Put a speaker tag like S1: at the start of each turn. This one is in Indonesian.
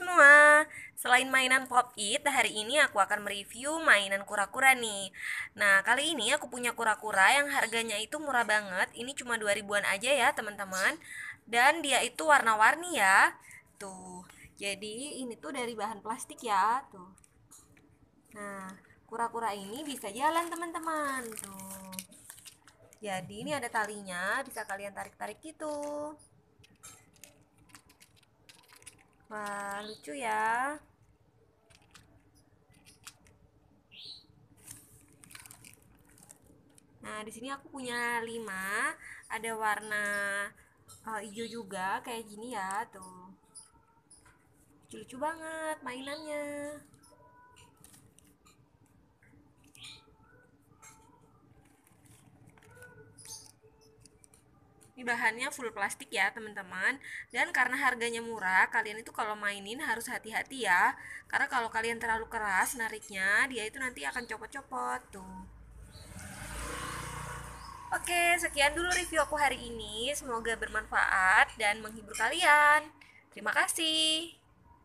S1: semua Selain mainan pop it, hari ini aku akan mereview mainan kura-kura nih Nah kali ini aku punya kura-kura yang harganya itu murah banget Ini cuma 2000an aja ya teman-teman Dan dia itu warna-warni ya Tuh, jadi ini tuh dari bahan plastik ya Tuh Nah, kura-kura ini bisa jalan teman-teman Tuh jadi ini ada talinya, bisa kalian tarik-tarik gitu. Wah, lucu ya. Nah, di sini aku punya 5, ada warna uh, hijau juga kayak gini ya, tuh. Lucu, -lucu banget mainannya. Ini bahannya full plastik ya teman-teman. Dan karena harganya murah, kalian itu kalau mainin harus hati-hati ya. Karena kalau kalian terlalu keras nariknya, dia itu nanti akan copot-copot tuh. Oke, sekian dulu review aku hari ini. Semoga bermanfaat dan menghibur kalian. Terima kasih.